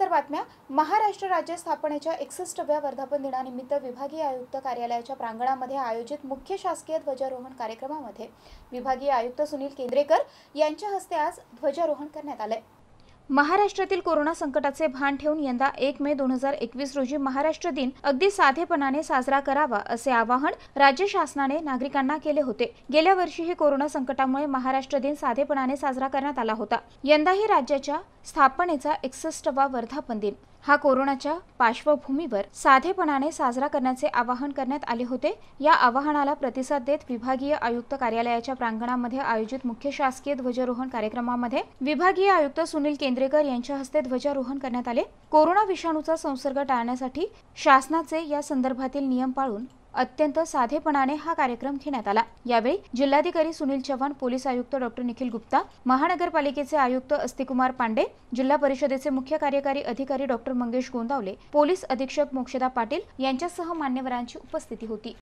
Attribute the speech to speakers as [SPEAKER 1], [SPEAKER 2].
[SPEAKER 1] तर बातम्या महाराष्ट्र राज्य स्थापनेच्या एकसष्टव्या वर्धापन दिनानिमित्त विभागीय आयुक्त कार्यालयाच्या प्रांगणामध्ये आयोजित मुख्य शासकीय ध्वजारोहण कार्यक्रमामध्ये विभागीय आयुक्त सुनील केंद्रेकर यांच्या हस्ते आज ध्वजारोहण करण्यात आले महाराष्ट्रातील कोरोना संकटाचे भान ठेवून यंदा एक मे दोन हजार एकवीस रोजी महाराष्ट्र दिन अगदी साधेपणाने साजरा करावा असे आवाहन राज्य शासनाने नागरिकांना केले होते गेल्या वर्षीही कोरोना संकटामुळे महाराष्ट्र दिन साधेपणाने साजरा करण्यात आला होता यंदाही राज्याच्या स्थापनेचा एकसष्टवा वर्धापन दिन हा कोरोनाच्या पार्श्वभूमीवर साधेपणाने साजरा करण्याचे आवाहन करण्यात आले होते या आवाहनाला प्रतिसाद देत विभागीय आयुक्त कार्यालयाच्या प्रांगणामध्ये आयोजित मुख्य शासकीय ध्वजारोहण कार्यक्रमामध्ये विभागीय आयुक्त सुनील केंद्रेकर यांच्या हस्ते ध्वजारोहण करण्यात आले कोरोना विषाणूचा संसर्ग टाळण्यासाठी शासनाचे या संदर्भातील नियम पाळून अत्यंत साधेपणाने हा कार्यक्रम घेण्यात आला यावेळी जिल्हाधिकारी सुनील चव्हाण पोलीस आयुक्त डॉक्टर निखिल गुप्ता महानगरपालिकेचे आयुक्त अस्तिकुमार पांडे जिल्हा परिषदेचे मुख्य कार्यकारी अधिकारी डॉक्टर मंगेश गोंदावले पोलीस अधीक्षक मोक्षदा पाटील यांच्यासह मान्यवरांची उपस्थिती होती